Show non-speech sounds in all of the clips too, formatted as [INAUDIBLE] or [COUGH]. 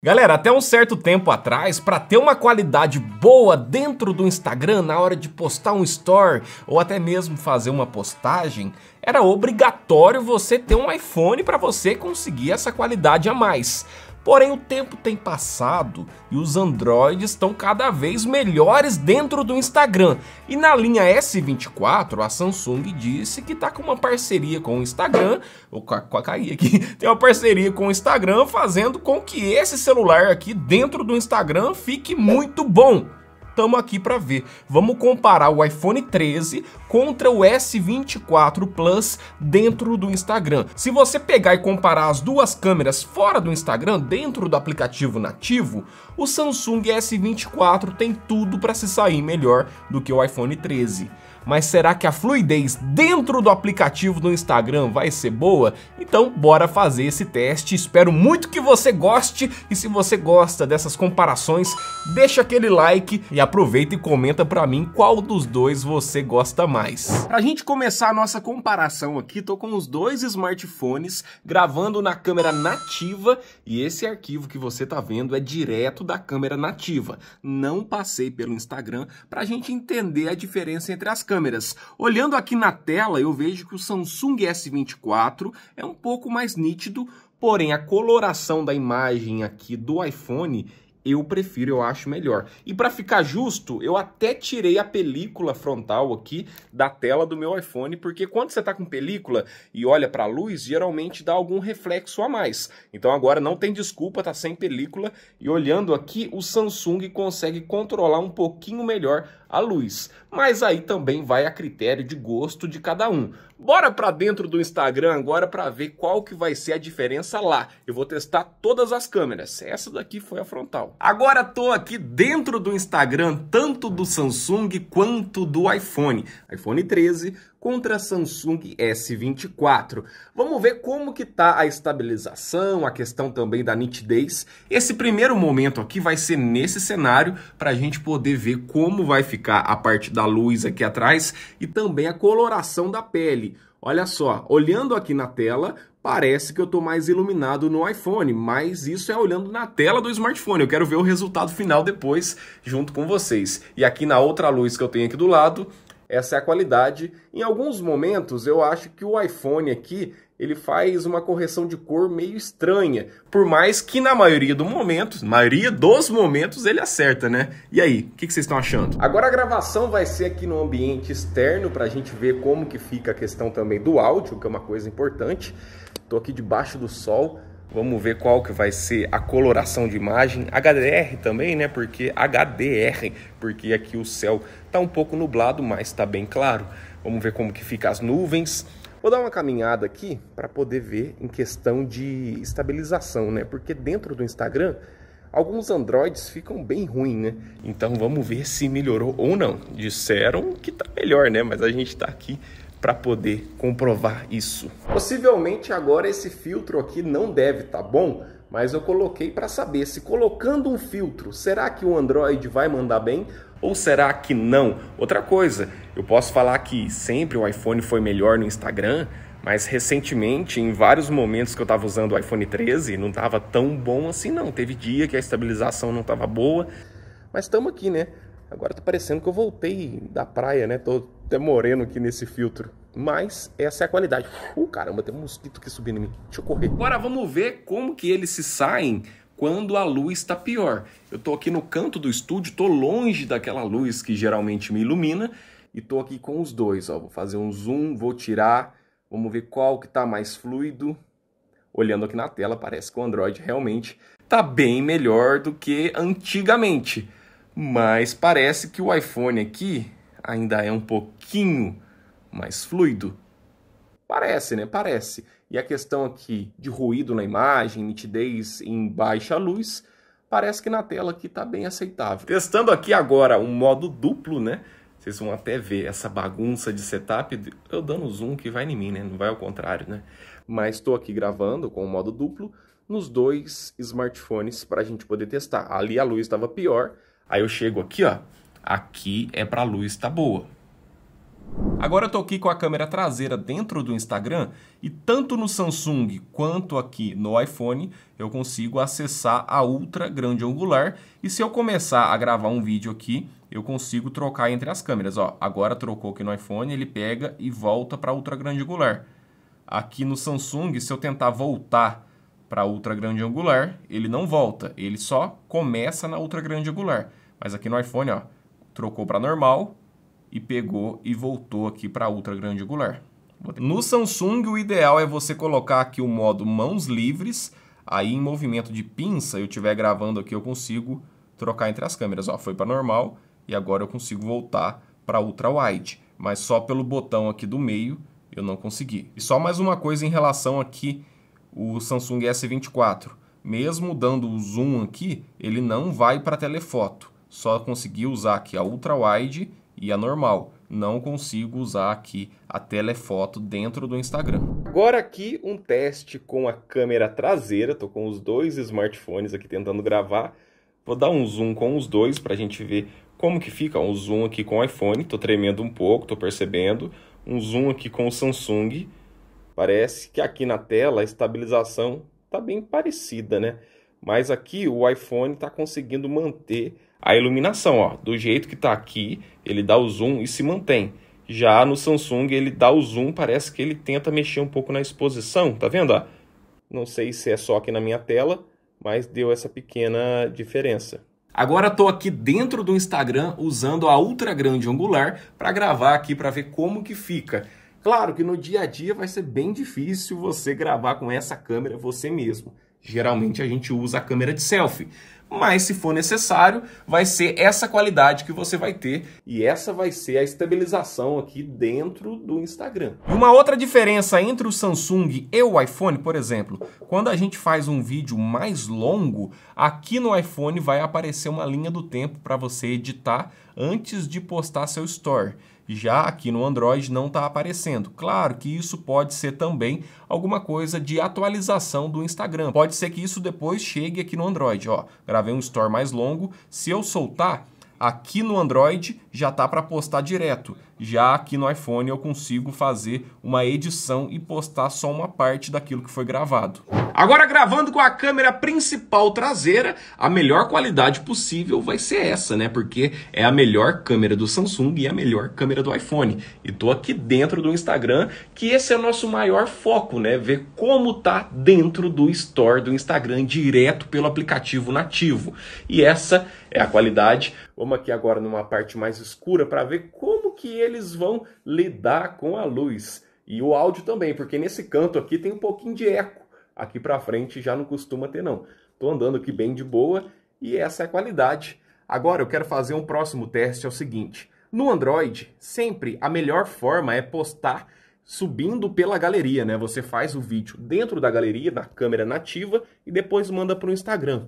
Galera, até um certo tempo atrás, para ter uma qualidade boa dentro do Instagram na hora de postar um story ou até mesmo fazer uma postagem, era obrigatório você ter um iPhone para você conseguir essa qualidade a mais. Porém, o tempo tem passado e os Androids estão cada vez melhores dentro do Instagram. E na linha S24, a Samsung disse que está com uma parceria com o Instagram, ou com a caí aqui, [LAUGHS] tem uma parceria com o Instagram fazendo com que esse celular aqui dentro do Instagram fique muito bom estamos aqui para ver. Vamos comparar o iPhone 13 contra o S24 Plus dentro do Instagram. Se você pegar e comparar as duas câmeras fora do Instagram, dentro do aplicativo nativo, o Samsung S24 tem tudo para se sair melhor do que o iPhone 13 mas será que a fluidez dentro do aplicativo do Instagram vai ser boa? Então bora fazer esse teste, espero muito que você goste e se você gosta dessas comparações, deixa aquele like e aproveita e comenta pra mim qual dos dois você gosta mais. Pra gente começar a nossa comparação aqui, tô com os dois smartphones gravando na câmera nativa e esse arquivo que você tá vendo é direto da câmera nativa. Não passei pelo Instagram pra gente entender a diferença entre as câmeras câmeras. Olhando aqui na tela, eu vejo que o Samsung S24 é um pouco mais nítido, porém a coloração da imagem aqui do iPhone eu prefiro, eu acho melhor. E para ficar justo, eu até tirei a película frontal aqui da tela do meu iPhone, porque quando você está com película e olha para a luz, geralmente dá algum reflexo a mais. Então agora não tem desculpa, tá sem película e olhando aqui, o Samsung consegue controlar um pouquinho melhor a luz. Mas aí também vai a critério de gosto de cada um. Bora para dentro do Instagram agora para ver qual que vai ser a diferença lá. Eu vou testar todas as câmeras. Essa daqui foi a frontal legal. Agora tô aqui dentro do Instagram, tanto do Samsung quanto do iPhone. iPhone 13 contra Samsung S24. Vamos ver como que tá a estabilização, a questão também da nitidez. Esse primeiro momento aqui vai ser nesse cenário para a gente poder ver como vai ficar a parte da luz aqui atrás e também a coloração da pele. Olha só, olhando aqui na tela, Parece que eu estou mais iluminado no iPhone, mas isso é olhando na tela do smartphone. Eu quero ver o resultado final depois junto com vocês. E aqui na outra luz que eu tenho aqui do lado, essa é a qualidade. Em alguns momentos eu acho que o iPhone aqui ele faz uma correção de cor meio estranha. Por mais que na maioria do momento, maioria dos momentos, ele acerta, né? E aí, o que, que, vocês estão achando? Agora a gravação vai ser aqui no ambiente externo para a gente ver como que fica a questão também do áudio, que é uma coisa importante. Estou aqui debaixo do sol. Vamos ver qual que vai ser a coloração de imagem. HDR também, né? Porque HDR, porque aqui o céu está um pouco nublado, mas está bem claro. Vamos ver como que fica as nuvens. Vou dar uma caminhada aqui para poder ver em questão de estabilização, né? Porque dentro do Instagram, alguns Androids ficam bem ruins, né? Então vamos ver se melhorou ou não. Disseram que tá melhor, né? Mas a gente tá aqui para poder comprovar isso. Possivelmente agora esse filtro aqui não deve, tá bom? Mas eu coloquei para saber se colocando um filtro, será que o Android vai mandar bem ou será que não? Outra coisa, eu posso falar que sempre o iPhone foi melhor no Instagram, mas recentemente, em vários momentos que eu estava usando o iPhone 13, não estava tão bom assim não. Teve dia que a estabilização não estava boa, mas estamos aqui, né? Agora tá parecendo que eu voltei da praia, né? Tô até moreno aqui nesse filtro. Mas essa é a qualidade. Uh, caramba, tem um mosquito que subindo em mim. Deixa eu correr. Agora vamos ver como que eles se saem quando a luz está pior. Eu tô aqui no canto do estúdio, tô longe daquela luz que geralmente me ilumina e tô aqui com os dois, ó. Vou fazer um zoom, vou tirar, vamos ver qual que tá mais fluido. Olhando aqui na tela, parece que o Android realmente tá bem melhor do que antigamente. Mas parece que o iPhone aqui ainda é um pouquinho mais fluido. Parece, né? Parece. E a questão aqui de ruído na imagem, nitidez em baixa luz, parece que na tela aqui tá bem aceitável. Testando aqui agora um modo duplo, né? Vocês vão até ver essa bagunça de setup, eu dando zoom que vai em mim, né? Não vai ao contrário, né? Mas estou aqui gravando com o modo duplo nos dois smartphones para a gente poder testar. Ali a luz estava pior, aí eu chego aqui, ó. Aqui é para a luz tá boa. Agora eu estou aqui com a câmera traseira dentro do Instagram e tanto no Samsung quanto aqui no iPhone eu consigo acessar a ultra grande angular e se eu começar a gravar um vídeo aqui eu consigo trocar entre as câmeras. Ó, agora trocou aqui no iPhone, ele pega e volta para ultra grande angular. Aqui no Samsung, se eu tentar voltar para ultra grande angular, ele não volta, ele só começa na ultra grande angular. Mas aqui no iPhone, ó, trocou para normal, e pegou e voltou aqui para ultra grandicular. No Samsung, o ideal é você colocar aqui o modo mãos livres, aí em movimento de pinça, eu estiver gravando aqui, eu consigo trocar entre as câmeras. Ó, foi para normal e agora eu consigo voltar para ultra wide, mas só pelo botão aqui do meio eu não consegui. E só mais uma coisa em relação aqui o Samsung S24. Mesmo dando o zoom aqui, ele não vai para telefoto. Só consegui usar aqui a ultra wide e a é normal. Não consigo usar aqui a telefoto dentro do Instagram. Agora aqui um teste com a câmera traseira. Tô com os dois smartphones aqui tentando gravar. Vou dar um zoom com os dois para a gente ver como que fica. Um zoom aqui com o iPhone, tô tremendo um pouco, tô percebendo. Um zoom aqui com o Samsung. Parece que aqui na tela a estabilização tá bem parecida, né? Mas aqui o iPhone está conseguindo manter a iluminação, ó, do jeito que está aqui, ele dá o zoom e se mantém. Já no Samsung ele dá o zoom, parece que ele tenta mexer um pouco na exposição, tá vendo? Ó? Não sei se é só aqui na minha tela, mas deu essa pequena diferença. Agora estou aqui dentro do Instagram usando a ultra grande angular para gravar aqui para ver como que fica. Claro que no dia a dia vai ser bem difícil você gravar com essa câmera você mesmo. Geralmente a gente usa a câmera de selfie mas se for necessário, vai ser essa qualidade que você vai ter e essa vai ser a estabilização aqui dentro do Instagram. Uma outra diferença entre o Samsung e o iPhone, por exemplo, quando a gente faz um vídeo mais longo, aqui no iPhone vai aparecer uma linha do tempo para você editar antes de postar seu store. Já aqui no Android não está aparecendo. Claro que isso pode ser também alguma coisa de atualização do Instagram. Pode ser que isso depois chegue aqui no Android. Ó, gravei um store mais longo. Se eu soltar, aqui no Android já tá para postar direto. Já aqui no iPhone eu consigo fazer uma edição e postar só uma parte daquilo que foi gravado. Agora gravando com a câmera principal traseira, a melhor qualidade possível vai ser essa, né? Porque é a melhor câmera do Samsung e a melhor câmera do iPhone. E tô aqui dentro do Instagram, que esse é o nosso maior foco, né? Ver como tá dentro do store do Instagram direto pelo aplicativo nativo. E essa é a qualidade. Vamos aqui agora numa parte mais escura para ver como que eles vão lidar com a luz e o áudio também, porque nesse canto aqui tem um pouquinho de eco aqui para frente já não costuma ter não. Estou andando aqui bem de boa e essa é a qualidade. Agora eu quero fazer um próximo teste, é o seguinte. No Android, sempre a melhor forma é postar subindo pela galeria, né? Você faz o vídeo dentro da galeria, na câmera nativa, e depois manda para o Instagram.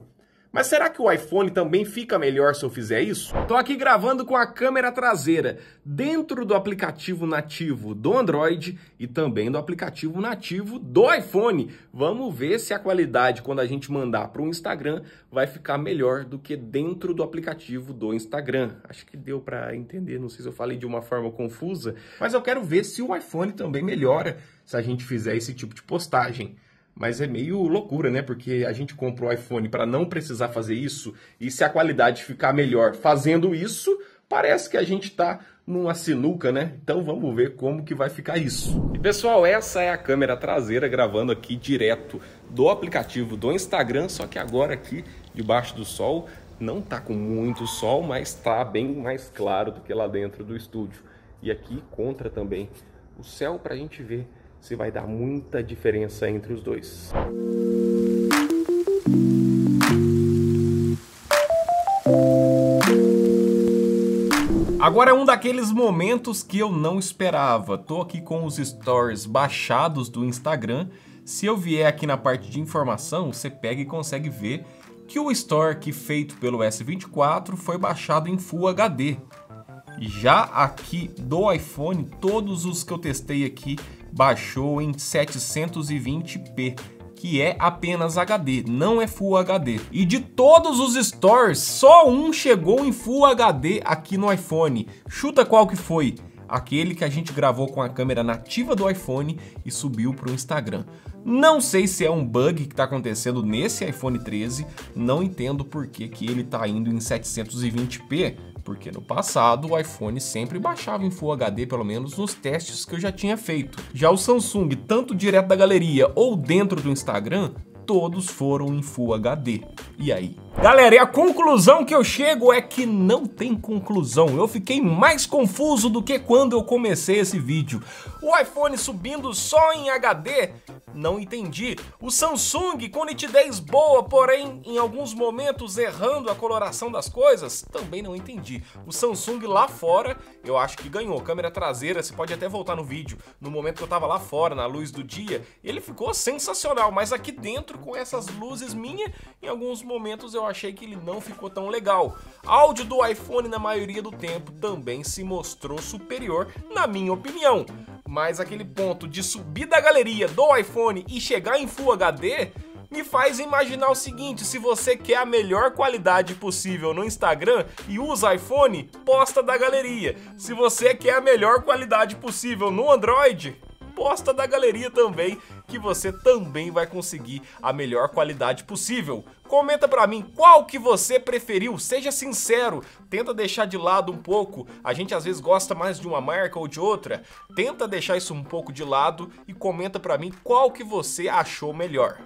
Mas será que o iPhone também fica melhor se eu fizer isso? Estou aqui gravando com a câmera traseira, dentro do aplicativo nativo do Android e também do aplicativo nativo do iPhone. Vamos ver se a qualidade, quando a gente mandar para o Instagram, vai ficar melhor do que dentro do aplicativo do Instagram. Acho que deu para entender, não sei se eu falei de uma forma confusa, mas eu quero ver se o iPhone também melhora se a gente fizer esse tipo de postagem. Mas é meio loucura, né? Porque a gente compra o iPhone para não precisar fazer isso e se a qualidade ficar melhor fazendo isso, parece que a gente está numa sinuca, né? Então vamos ver como que vai ficar isso. E pessoal, essa é a câmera traseira gravando aqui direto do aplicativo do Instagram, só que agora aqui debaixo do sol não tá com muito sol, mas está bem mais claro do que lá dentro do estúdio. E aqui contra também o céu para a gente ver você vai dar muita diferença entre os dois. Agora é um daqueles momentos que eu não esperava. Tô aqui com os stories baixados do Instagram. Se eu vier aqui na parte de informação, você pega e consegue ver que o store que feito pelo S24 foi baixado em Full HD. Já aqui do iPhone, todos os que eu testei aqui baixou em 720p que é apenas HD, não é Full HD. E de todos os stores, só um chegou em Full HD aqui no iPhone. Chuta qual que foi? Aquele que a gente gravou com a câmera nativa do iPhone e subiu para o Instagram. Não sei se é um bug que está acontecendo nesse iPhone 13, não entendo por que, que ele está indo em 720p porque no passado o iPhone sempre baixava em Full HD, pelo menos nos testes que eu já tinha feito. Já o Samsung, tanto direto da galeria ou dentro do Instagram, todos foram em Full HD. E aí? Galera, e a conclusão que eu chego é que não tem conclusão. Eu fiquei mais confuso do que quando eu comecei esse vídeo. O iPhone subindo só em HD não entendi. O Samsung com nitidez boa, porém em alguns momentos errando a coloração das coisas, também não entendi. O Samsung lá fora, eu acho que ganhou. Câmera traseira, você pode até voltar no vídeo. No momento que eu tava lá fora, na luz do dia, ele ficou sensacional, mas aqui dentro com essas luzes minhas em alguns momentos eu achei que ele não ficou tão legal. Áudio do iPhone na maioria do tempo também se mostrou superior, na minha opinião mas aquele ponto de subir da galeria do iPhone e chegar em Full HD me faz imaginar o seguinte: se você quer a melhor qualidade possível no Instagram e usa iPhone, posta da galeria. Se você quer a melhor qualidade possível no Android, posta da galeria também que você também vai conseguir a melhor qualidade possível. Comenta pra mim qual que você preferiu, seja sincero, tenta deixar de lado um pouco, a gente às vezes gosta mais de uma marca ou de outra, tenta deixar isso um pouco de lado e comenta pra mim qual que você achou melhor.